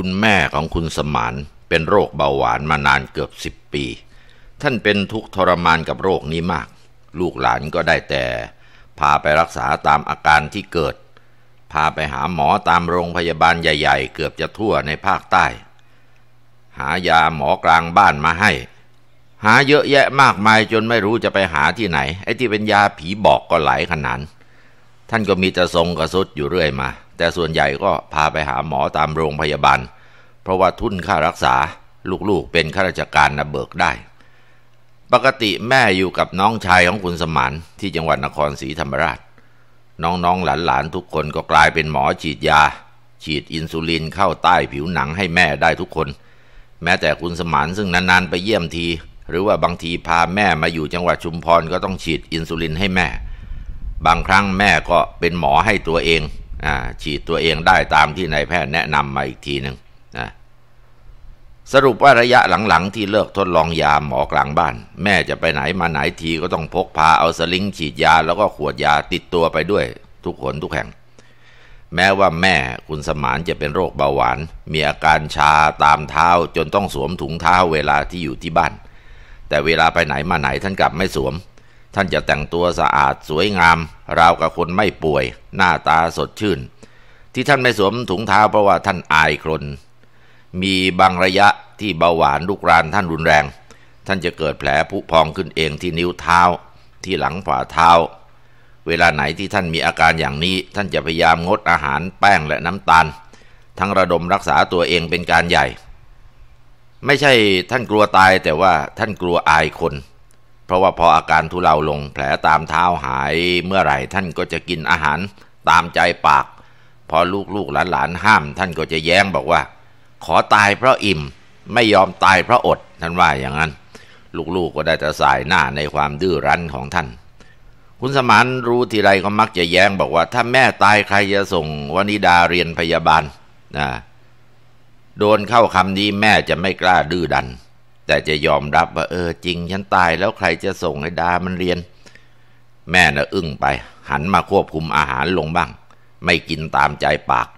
คุณแม่ของคุณสมานเป็นโรคเบาหวานมานานเกือบสิบปี ท่านเป็นทุกข์ทรมานกับโรคนี้มาก ลูกหลานก็ได้แต่ พาไปรักษาตามอาการที่เกิด พาไปหาหมอตามโรงพยาบาลใหญ่ๆ เกือบจะทั่วในภาคใต้ หายาหมอกลางบ้านมาให้ หาเยอะแยะมากมายจนไม่รู้จะไปหาที่ไหน ไอ้ที่เป็นยาผีบอกก็หลายขนาดท่านก็มีจะทรงกระสุดอยู่เรื่อยมาแต่ส่วนใหญ่ก็พาไปหาหมอตามโรงพยาบาลเพราะว่าทุนค่ารักษาลูกๆเป็นข้าราชการนะเบิกได้ ปกติแม่อยู่กับน้องชายของคุณสมาน ที่จังหวัดนครศรีธรรมราช น้องๆหลานๆทุกคนก็กลายเป็นหมอฉีดยา ฉีดอินซูลินเข้าใต้ผิวหนังให้แม่ได้ทุกคน แม้แต่คุณสมานซึ่งนานๆไปเยี่ยมที หรือว่าบางทีพาแม่มาอยู่จังหวัดชุมพรก็ต้องฉีดอินซูลินให้แม่ บางครั้งแม่ก็เป็นหมอให้ตัวเองฉีดตัวเองได้ตามที่นายแพทย์แนะนำมาอีกทีหนึ่งสรุปว่าระยะหลังๆที่เลิกทดลองยาหมอกลางบ้าน แม่จะไปไหนมาไหนทีก็ต้องพกพาเอาสลิงฉีดยาแล้วก็ขวดยาติดตัวไปด้วยทุกคนทุกแห่ง แม้ว่าแม่คุณสมานจะเป็นโรคเบาหวาน มีอาการชาตามเท้าจนต้องสวมถุงเท้าเวลาที่อยู่ที่บ้าน แต่เวลาไปไหนมาไหนท่านกลับไม่สวม ท่านจะแต่งตัวสะอาดสวยงามราวกับคนไม่ป่วยหน้าตาสดชื่นที่ท่านไม่สวมถุงเท้าเพราะว่าท่านอายคน มีบางระยะที่เบาหวานลูกรานท่านรุนแรง ท่านจะเกิดแผลผุพองขึ้นเองที่นิ้วเท้าที่หลังฝ่าเท้า เวลาไหนที่ท่านมีอาการอย่างนี้ท่านจะพยายามงดอาหารแป้งและน้ำตาล ทั้งระดมรักษาตัวเองเป็นการใหญ่ ไม่ใช่ท่านกลัวตายแต่ว่าท่านกลัวอายคนเพราะว่าพออาการทุเลาลงแผลตามเท้าหายเมื่อไหร่ ท่านก็จะกินอาหาร ตามใจปาก พอลูกลูกหลานหลานห้ามท่านก็จะแย้งบอกว่า ขอตายเพราะอิ่ม ไม่ยอมตายเพราะอด ท่านว่าอย่างนั้น ลูกๆกก็ได้แต่สายหน้าในความดื้อรั้นของท่าน คุณสมานรู้ทีไรก็มักจะแย้งบอกว่า ถ้าแม่ตายใครจะส่งวนิดาเรียนพยาบาลนะโดนเข้าคำนี้แม่จะไม่กล้าดื้อดันแต่จะยอมรับว่า เออ จริง ฉันตายแล้วใครจะส่งให้ดามันเรียน แม่น่ะอึ้งไปหันมาควบคุมอาหารลงบ้าง ไม่กินตามใจปาก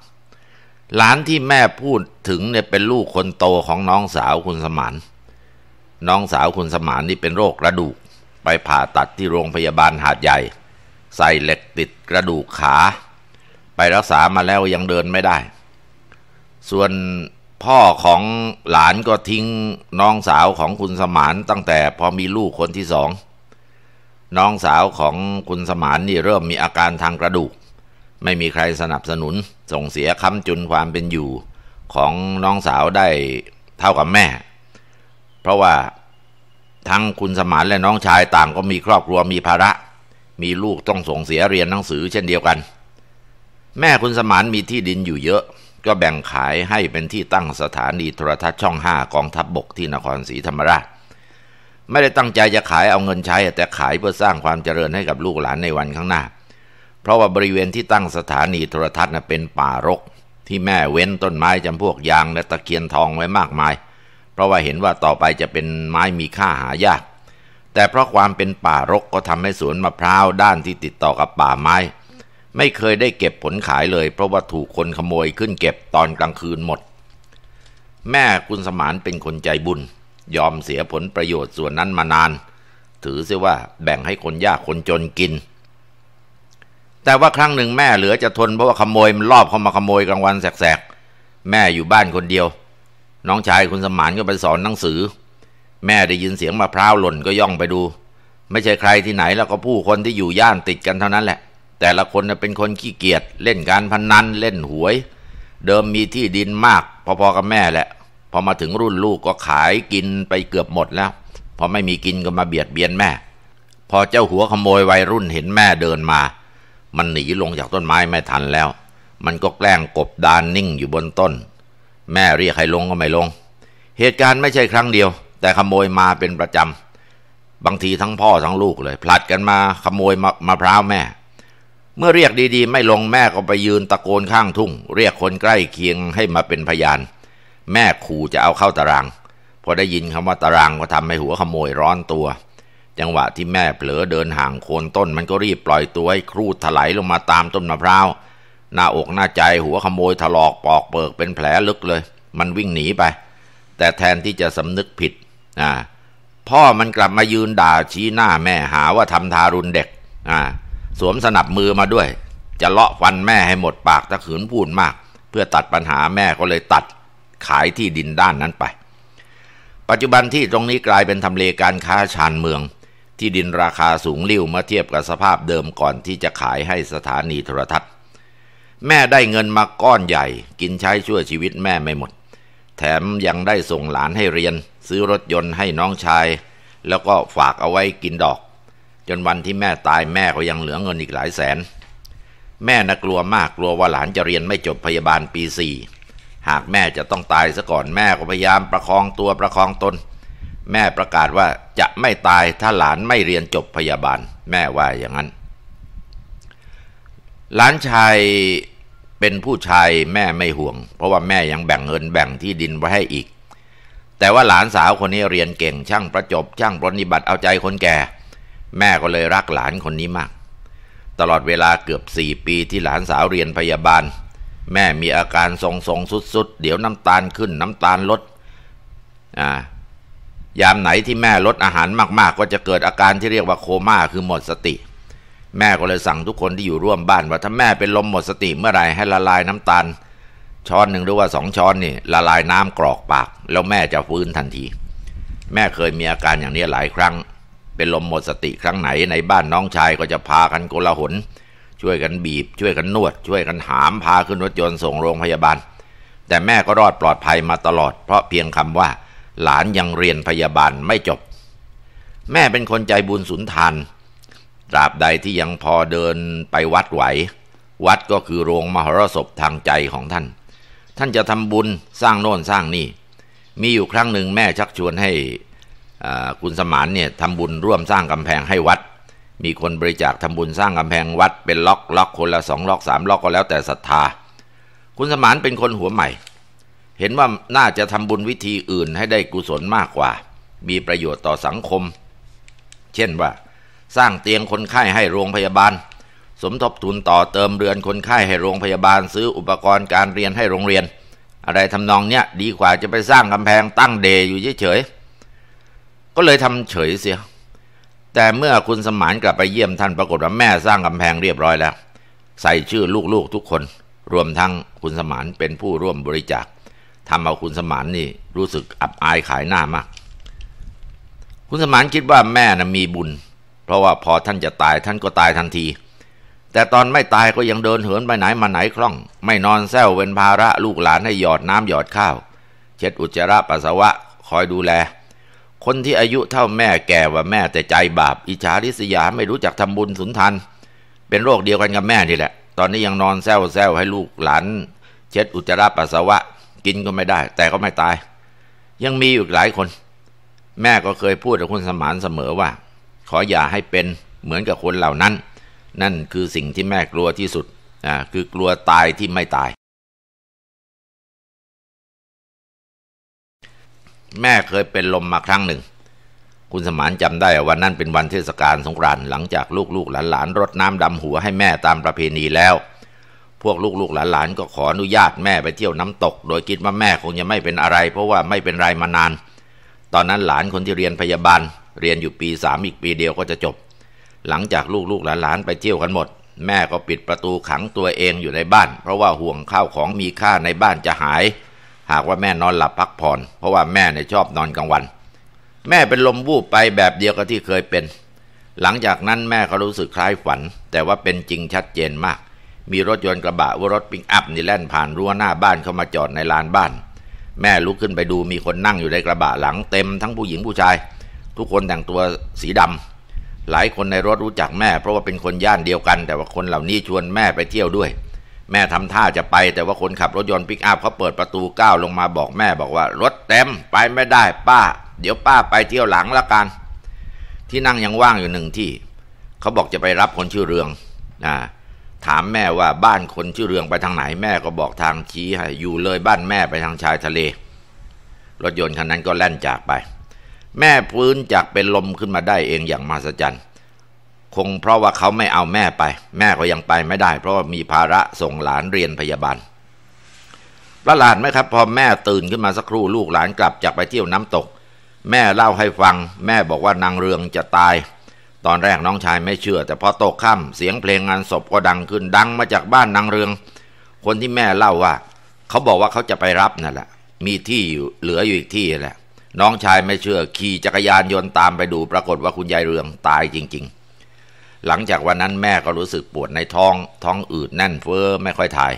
หลานที่แม่พูดถึงเนี่ยเป็นลูกคนโตของน้องสาวคุณสมาน น้องสาวคุณสมานนี่เป็นโรคกระดูกไปผ่าตัดที่โรงพยาบาลหาดใหญ่ ใส่เหล็กติดกระดูกขา ไปรักษามาแล้วยังเดินไม่ได้ ส่วนพ่อของหลานก็ทิ้งน้องสาวของคุณสมานตั้งแต่พอมีลูกคนที่สองน้องสาวของคุณสมานนี่เริ่มมีอาการทางกระดูก ไม่มีใครสนับสนุนส่งเสียค้ำจุนความเป็นอยู่ ของน้องสาวได้เท่ากับแม่ เพราะว่าทั้งคุณสมานและน้องชายต่างก็มีครอบครัวมีภาระ มีลูกต้องส่งเสียเรียนหนังสือเช่นเดียวกันแม่คุณสมานมีที่ดินอยู่เยอะ ก็แบ่งขายให้เป็นที่ตั้งสถานีโทรทัศน์ช่องห้ากองทัพบบกที่นครศรีธรรมราชไม่ได้ตั้งใจจะขายเอาเงินใช้ แต่ขายเพื่อสร้างความเจริญให้กับลูกหลานในวันข้างหน้า เพราะว่าบริเวณที่ตั้งสถานีโทรทัศน์เป็นป่ารก ที่แม่เว้นต้นไม้จำพวกยางและตะเคียนทองไว้มากมาย เพราะว่าเห็นว่าต่อไปจะเป็นไม้มีค่าหายากแต่เพราะความเป็นป่ารกก็ทำให้สวนมะพร้าว ด้านที่ติดต่อกับป่าไม้ไม่เคยได้เก็บผลขายเลยเพราะว่าถูกคนขโมยขึ้นเก็บตอนกลางคืนหมด แม่คุณสมานเป็นคนใจบุญ ยอมเสียผลประโยชน์ส่วนนั้นมานาน ถือเสียว่า แบ่งให้คนยากคนจนกิน แต่ว่าครั้งหนึ่งแม่เหลือจะทนเพราะว่าขโมยมันลอบเข้ามาขโมยกลางวันแสกๆแม่อยู่บ้านคนเดียว น้องชายคุณสมานก็ไปสอนหนังสือ แม่ได้ยินเสียงมะพร้าวหล่นก็ย่องไปดู ไม่ใช่ใครที่ไหนแล้วก็ผู้คนที่อยู่ย่านติดกันเท่านั้นแหละแต่ละคนเป็นคนขี้เกียจเล่นการพนนัน เล่นหวย เดิมมีที่ดินมากพอๆกับแม่แหละ พอมาถึงรุ่นลูกก็ขายกินไปเกือบหมดแล้ว พอไม่มีกินก็มาเบียดเบียนแม่ พอเจ้าหัวขโมยวัยรุ่นเห็นแม่เดินมา มันหนีลงจากต้นไม้ไม่ทันแล้ว มันก็แกล้งกบดานนิ่งอยู่บนต้น แม่เรียกใครลงก็ไม่ลง เหตุการณ์ไม่ใช่ครั้งเดียว แต่ขโมยมาเป็นประจำบางทีทั้งพ่อทั้งลูกเลยผลัดกันมา ขโมยมะพร้าวแม่เมื่อเรียกดีๆไม่ลงแม่ก็ไปยืนตะโกนข้างทุ่ง เรียกคนใกล้เคียงให้มาเป็นพยาน แม่ขู่จะเอาเข้าตาราง พอได้ยินคำว่าตารางก็ทำให้หัวขโมยร้อนตัว จังหวะที่แม่เผลอเดินห่างโคนต้นมันก็รีบปล่อยตัวให้ครูดถลายลงมาตามต้นมะพร้าวหน้าอกหน้าใจหัวขโมยถลอกปอกเปิกเป็นแผลลึกเลย มันวิ่งหนีไป แต่แทนที่จะสำนึกผิด อ่า พ่อมันกลับมายืนด่าชี้หน้าแม่หาว่าทำทารุณเด็กอ่าสวมสนับมือมาด้วย จะเลาะฟันแม่ให้หมดปากถ้าขืนพูดมาก เพื่อตัดปัญหาแม่ก็เลยตัดขายที่ดินด้านนั้นไป ปัจจุบันที่ตรงนี้กลายเป็นทำเลการค้าชานเมือง ที่ดินราคาสูงลิ่วเมื่อเทียบกับสภาพเดิมก่อนที่จะขายให้สถานีโทรทัศน์ แม่ได้เงินมาก้อนใหญ่กินใช้ช่วยชีวิตแม่ไม่หมด แถมยังได้ส่งหลานให้เรียน ซื้อรถยนต์ให้น้องชาย แล้วก็ฝากเอาไว้กินดอกจนวันที่แม่ตายแม่ก็ยังเหลือเงินอีกหลายแสน แม่น่ากลัวมากกลัวว่าหลานจะเรียนไม่จบพยาบาลปีสี่หากแม่จะต้องตายซะก่อนแม่ก็พยายามประคองตัวประคองตนแม่ประกาศว่าจะไม่ตายถ้าหลานไม่เรียนจบพยาบาลแม่ว่าอย่างนั้น หลานชายเป็นผู้ชายแม่ไม่ห่วงเพราะว่าแม่ยังแบ่งเงินแบ่งที่ดินไว้ให้อีก แต่ว่าหลานสาวคนนี้เรียนเก่ง ช่างประจบช่างปรนิบัติเอาใจคนแก่แม่ก็เลยรักหลานคนนี้มาก ตลอดเวลาเกือบสี่ปีที่หลานสาวเรียนพยาบาล แม่มีอาการทรงทรงสุดๆเดี๋ยวน้ำตาลขึ้นน้ำตาลลดอ่ายามไหนที่แม่ลดอาหารมากๆ ก็จะเกิดอาการที่เรียกว่าโคม่าคือหมดสติ แม่ก็เลยสั่งทุกคนที่อยู่ร่วมบ้าน ว่าถ้าแม่เป็นลมหมดสติเมื่อไหร่ให้ละลายน้ำตาล ช้อนหนึ่งหรือว่าสองช้อนนี่ละลายน้ำกรอกปาก แล้วแม่จะฟื้นทันที แม่เคยมีอาการอย่างนี้หลายครั้งเป็นลมหมดสติครั้งไหนในบ้านน้องชายก็จะพากันโกลาหล ช่วยกันบีบ ช่วยกันนวด ช่วยกันหามพาขึ้นรถยนต์ส่งโรงพยาบาล แต่แม่ก็รอดปลอดภัยมาตลอด เพราะเพียงคำว่า หลานยังเรียนพยาบาลไม่จบ แม่เป็นคนใจบุญสุนทาน ตราบใดที่ยังพอเดินไปวัดไหว วัดก็คือโรงมหรสพทางใจของท่าน ท่านจะทำบุญสร้างโน่นสร้างนี่มีอยู่ครั้งหนึ่งแม่ชักชวนให้คุณสมานเนี่ยทำบุญร่วมสร้างกำแพงให้วัด มีคนบริจาคทำบุญสร้างกำแพงวัดเป็นล็อกล็อกคนละสองล็อกสามล็อกก็แล้วแต่ศรัทธา คุณสมานเป็นคนหัวใหม่ เห็นว่าน่าจะทำบุญวิธีอื่นให้ได้กุศลมากกว่า มีประโยชน์ต่อสังคม เช่นว่า สร้างเตียงคนไข้ให้โรงพยาบาล สมทบทุนต่อเติมเรือนคนไข้ให้โรงพยาบาลซื้ออุปกรณ์ การเรียนให้โรงเรียน อะไรทำนองเนี้ยดีกว่าจะไปสร้างกำแพงตั้งเดยอยู่เฉยๆก็เลยทำเฉยเสีย แต่เมื่อคุณสมานกลับไปเยี่ยมท่านปรากฏว่าแม่สร้างกำแพงเรียบร้อยแล้ว ใส่ชื่อลูกๆทุกคน รวมทั้งคุณสมานเป็นผู้ร่วมบริจาคทำเอาคุณสมานนี่รู้สึกอับอายขายหน้ามาก คุณสมานคิดว่าแม่นะมีบุญ เพราะว่าพอท่านจะตายท่านก็ตายทันที แต่ตอนไม่ตายก็ยังเดินเหินไปไหนมาไหนคล่อง ไม่นอนแซวเวนภาระลูกหลานให้หยอดน้ำหยอดข้าวเช็ดอุจจาระปัสสาวะคอยดูแลคนที่อายุเท่าแม่แก่ว่าแม่แต่ใจบาปอิจฉาริษยาไม่รู้จักทำบุญสุนทาน เป็นโรคเดียวกันกับแม่นี่แหละ ตอนนี้ยังนอนแซวแซวให้ลูกหลานเช็ดอุจจาระปัสสาวะกินก็ไม่ได้แต่ก็ไม่ตาย ยังมีอยู่หลายคน แม่ก็เคยพูดกับคุณสมานเสมอว่าขออย่าให้เป็นเหมือนกับคนเหล่านั้น นั่นคือสิ่งที่แม่กลัวที่สุดอ่าคือกลัวตายที่ไม่ตายแม่เคยเป็นลมมาครั้งหนึ่ง คุณสมานจำได้วันนั้นเป็นวันเทศกาลสงกรานต์ หลังจากลูกๆหลานๆรดน้ำดำหัวให้แม่ตามประเพณีแล้ว พวกลูกๆหลานๆก็ขออนุญาตแม่ไปเที่ยวน้ำตก โดยคิดว่าแม่คงจะไม่เป็นอะไรเพราะว่าไม่เป็นไรมานาน ตอนนั้นหลานคนที่เรียนพยาบาล เรียนอยู่ปีสามอีกปีเดียวก็จะจบ หลังจากลูกๆหลานๆไปเที่ยวกันหมด แม่ก็ปิดประตูขังตัวเองอยู่ในบ้าน เพราะว่าห่วงข้าวของมีค่าในบ้านจะหายหากว่าแม่นอนหลับพักผ่อน เพราะว่าแม่เนี่ยชอบนอนกลางวัน แม่เป็นลมวูบไปแบบเดียวกับที่เคยเป็น หลังจากนั้นแม่ก็รู้สึกคล้ายฝัน แต่ว่าเป็นจริงชัดเจนมาก มีรถยนต์กระบะว่ารถปิงอัพนี่แล่นผ่านรั้วหน้าบ้านเข้ามาจอดในลานบ้าน แม่ลุกขึ้นไปดูมีคนนั่งอยู่ในกระบะหลังเต็ม ทั้งผู้หญิงผู้ชาย ทุกคนแต่งตัวสีดำ หลายคนในรถรู้จักแม่ เพราะว่าเป็นคนย่านเดียวกัน แต่ว่าคนเหล่านี้ชวนแม่ไปเที่ยวด้วยแม่ทำท่าจะไปแต่ว่าคนขับรถยนต์ปิกอัพเขาเปิดประตูก้าวลงมาบอกแม่บอกว่ารถเต็มไปไม่ได้ป้าเดี๋ยวป้าไปเที่ยวหลังละกัน ที่นั่งยังว่างอยู่หนึ่งที่ เขาบอกจะไปรับคนชื่อเรืองนะถามแม่ว่าบ้านคนชื่อเรืองไปทางไหนแม่ก็บอกทางชี้ให้อยู่เลยบ้านแม่ไปทางชายทะเล รถยนต์คันนั้นก็แล่นจากไป แม่ฟื้นจากเป็นลมขึ้นมาได้เองอย่างมหัศจรรย์คงเพราะว่าเขาไม่เอาแม่ไป แม่ก็ยังไปไม่ได้ เพราะว่ามีภาระส่งหลานเรียนพยาบาล ประหลาดไหมครับ พอแม่ตื่นขึ้นมาสักครู่ลูกหลานกลับจากไปเที่ยวน้ำตก แม่เล่าให้ฟัง แม่บอกว่านางเรืองจะตาย ตอนแรกน้องชายไม่เชื่อ แต่พอตกค่าเสียงเพลงงานศพก็ดังขึ้นดังมาจากบ้านนางเรือง คนที่แม่เล่าว่าเขาบอกว่าเขาจะไปรับนั่นแหละมีที่อยู่เหลืออยู่อีกที่แหละ น้องชายไม่เชื่อขี่จักรยานยนต์ตามไปดูปรากฏว่าคุณยายเรืองตายจริง ๆหลังจากวันนั้นแม่ก็รู้สึกปวดในท้องท้องอืดแน่นเฟ้อไม่ค่อยถ่าย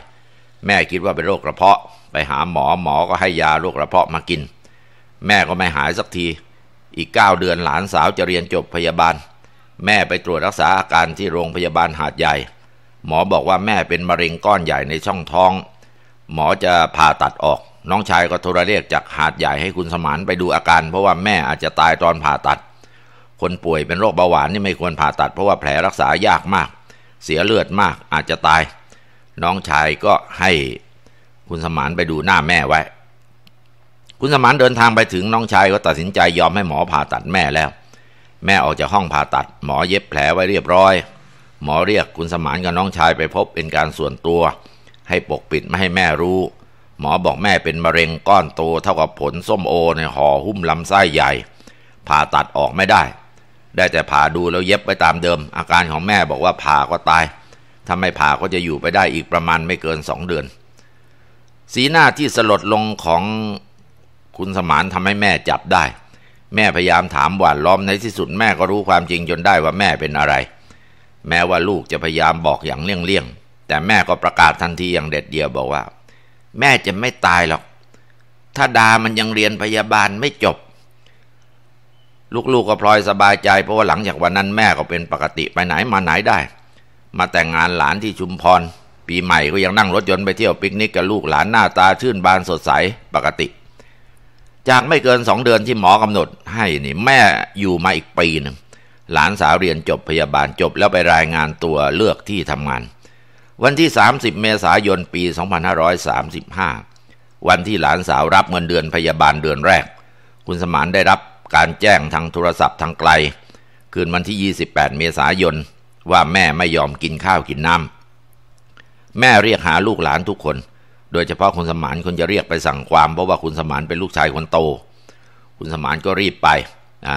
แม่คิดว่าเป็นโรคกระเพาะ ไปหาหมอ หมอก็ให้ยาโรคกระเพาะมากิน แม่ก็ไม่หายสักที อีก 9 เดือนหลานสาวจะเรียนจบพยาบาล แม่ไปตรวจรักษาอาการที่โรงพยาบาลหาดใหญ่ หมอบอกว่าแม่เป็นมะเร็งก้อนใหญ่ในช่องท้อง หมอจะผ่าตัดออก น้องชายก็โทรเรียกจากหาดใหญ่ให้คุณสมานไปดูอาการ เพราะว่าแม่อาจจะตายตอนผ่าตัดคนป่วยเป็นโรคเบาหวานนี่ไม่ควรผ่าตัดเพราะว่าแผลรักษายากมาก เสียเลือดมากอาจจะตาย น้องชายก็ให้ คุณสมานไปดูหน้าแม่ไว้ คุณสมานเดินทางไปถึงน้องชายก็ตัดสินใจยอมให้หมอผ่าตัดแม่แล้ว แม่ออกจากห้องผ่าตัด หมอเย็บแผลไว้เรียบร้อย หมอเรียกคุณสมานกับน้องชายไปพบเป็นการส่วนตัว ให้ปกปิดไม่ให้แม่รู้ หมอบอกแม่เป็นมะเร็งก้อนโตเท่ากับผลส้มโอในห่อหุ้มลำไส้ใหญ่ ผ่าตัดออกไม่ได้ได้แต่ผ่าดูแล้วเย็บไปตามเดิม อาการของแม่บอกว่าผ่าก็ตายถ้าไม่ผ่าก็จะอยู่ไปได้อีกประมาณไม่เกินสองเดือน สีหน้าที่สลดลงของคุณสมานทำให้แม่จับได้ แม่พยายามถามหวานล้อมในที่สุดแม่ก็รู้ความจริงจนได้ว่าแม่เป็นอะไร แม้ว่าลูกจะพยายามบอกอย่างเลี่ยงๆแต่แม่ก็ประกาศทันทีอย่างเด็ดเดี่ยวบอกว่า แม่จะไม่ตายหรอก ถ้าดามันยังเรียนพยาบาลไม่จบลูกๆกก็พลอยสบายใจเพราะว่าหลังจากวันนั้นแม่ก็เป็นปกติไปไหนมาไหนได้ มาแต่งงานหลานที่ชุมพร ปีใหม่ก็ยังนั่งรถยนต์ไปเที่ยวปิกนิกกับลูกหลานหน้าตาชื่นบานสดใสปกติ จากไม่เกินสองเดือนที่หมอกำหนด ให้นี่แม่อยู่มาอีกปีหนึ่งหลานสาวเรียนจบพยาบาลจบแล้วไปรายงานตัวเลือกที่ทำงาน วันที่ 30 เมษายนปี 2535 วันที่หลานสาวรับเงินเดือนพยาบาลเดือนแรก คุณสมานได้รับการแจ้งทางโทรศัพท์ทางไกล คืนวันที่ 28 เมษายน ว่าแม่ไม่ยอมกินข้าวกินน้ำแม่เรียกหาลูกหลานทุกคน โดยเฉพาะคุณสมานคนจะเรียกไปสั่งความ เพราะว่าคุณสมานเป็นลูกชายคนโต คุณสมานก็รีบไปอ่า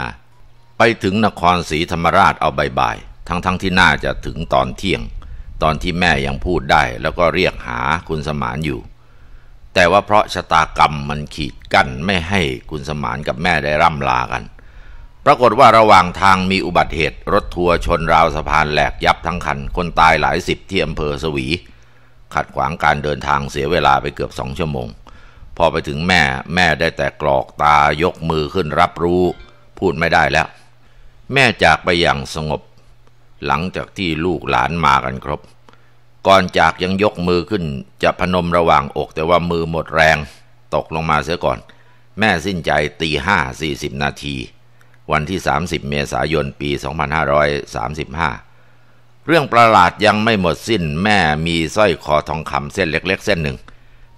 ไปถึงนครศรีธรรมราชเอาบ่าย ๆ ทั้งๆทที่น่าจะถึงตอนเที่ยง ตอนที่แม่ยังพูดได้ แล้วก็เรียกหาคุณสมานอยู่แต่ว่าเพราะชะตากรรมมันขีดกั้นไม่ให้คุณสมานกับแม่ได้ร่ำลากัน ปรากฏว่าระหว่างทางมีอุบัติเหตุรถทัวร์ชนราวสะพานแหลกยับทั้งคัน คนตายหลายสิบที่อำเภอสวี ขัดขวางการเดินทางเสียเวลาไปเกือบสองชั่วโมง พอไปถึงแม่แม่ได้แต่กรอกตายกมือขึ้นรับรู้ พูดไม่ได้แล้ว แม่จากไปอย่างสงบ หลังจากที่ลูกหลานมากันครบก่อนจากยังยกมือขึ้นจะพนมระหว่างอกแต่ว่ามือหมดแรงตกลงมาเสียก่อน แม่สิ้นใจตีห้าสี่สิบนาที วันที่ 30 เมษายนปี 2535 เรื่องประหลาดยังไม่หมดสิ้นแม่มีสร้อยคอทองคำเส้นเล็กๆ เส้นหนึ่ง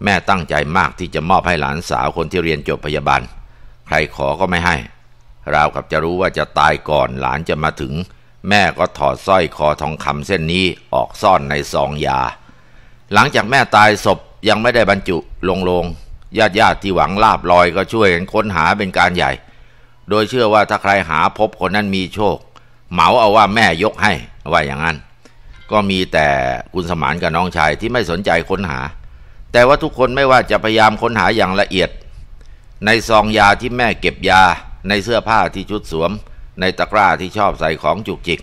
แม่ตั้งใจมากที่จะมอบให้หลานสาวคนที่เรียนจบพยาบาล ใครขอก็ไม่ให้ราวกับจะรู้ว่าจะตายก่อนหลานจะมาถึงแม่ก็ถอดสร้อยคอทองคำเส้นนี้ออกซ่อนในซองยา หลังจากแม่ตายศพยังไม่ได้บรรจุลงลงญาติญาติที่หวังลาบลอยก็ช่วยกันค้นหาเป็นการใหญ่ โดยเชื่อว่าถ้าใครหาพบคนนั้นมีโชค เหมาเอาว่าแม่ยกให้ว่าอย่างนั้น ก็มีแต่คุณสมานกับน้องชายที่ไม่สนใจค้นหา แต่ว่าทุกคนไม่ว่าจะพยายามค้นหาอย่างละเอียด ในซองยาที่แม่เก็บยาในเสื้อผ้าที่ชุดสวมในตะกร้าที่ชอบใส่ของจุกจิก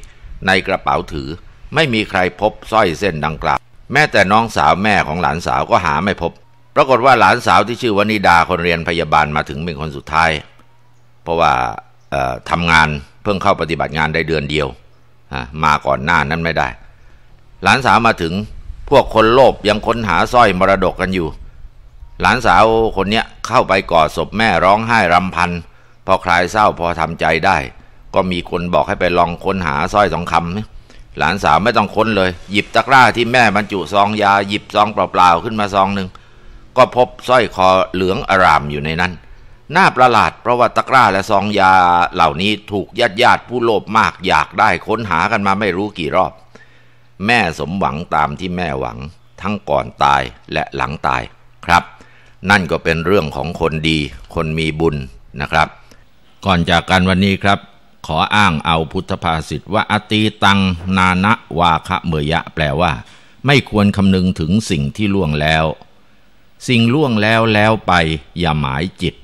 ในกระเป๋าถือไม่มีใครพบสร้อยเส้นดังกล่าว แม้แต่น้องสาวแม่ของหลานสาวก็หาไม่พบปรากฏว่าหลานสาวที่ชื่อวนิดาคนเรียนพยาบาลมาถึงเป็นคนสุดท้าย เพราะว่าทำงานเพิ่งเข้าปฏิบัติงานได้เดือนเดียวมาก่อนหน้านั้นไม่ได้ หลานสาวมาถึงพวกคนโลภยังค้นหาสร้อยมรดกกันอยู่ หลานสาวคนเนี้ยเข้าไปกอดศพแม่ร้องไห้รำพันพอคลายเศร้าพอทำใจได้ก็มีคนบอกให้ไปลองค้นหาสร้อยสองคำหลานสาวไม่ต้องค้นเลย หยิบตะกร้าที่แม่บรรจุซองยา หยิบซองเปล่าๆขึ้นมาซองหนึ่งก็พบสร้อยคอเหลืองอารามอยู่ในนั้นน่าประหลาด เพราะว่าตะกร้าและซองยาเหล่านี้ถูกญาติญาติผู้โลภมากอยากได้ค้นหากันมาไม่รู้กี่รอบ แม่สมหวังตามที่แม่หวัง ทั้งก่อนตายและหลังตายครับ นั่นก็เป็นเรื่องของคนดี คนมีบุญนะครับ ก่อนจากกันวันนี้ครับขออ้างเอาพุทธภาษิตว่าอตีตัง นานะวาคะเมยะแปลว่า ไม่ควรคำนึงถึงสิ่งที่ล่วงแล้ว สิ่งล่วงแล้วแล้วไปอย่าหมายจิต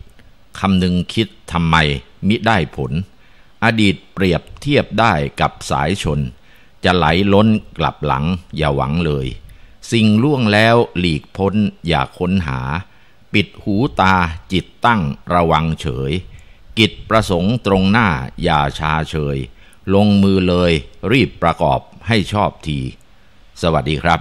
คำนึงคิดทำไมมิได้ผล อดีตเปรียบเทียบได้กับสายชน จะไหลล้นกลับหลังอย่าหวังเลย สิ่งล่วงแล้วหลีกพ้นอย่าค้นหา ปิดหูตาจิตตั้งระวังเฉยกิจประสงค์ตรงหน้า อย่าชาเชย ลงมือเลย รีบประกอบให้ชอบที สวัสดีครับ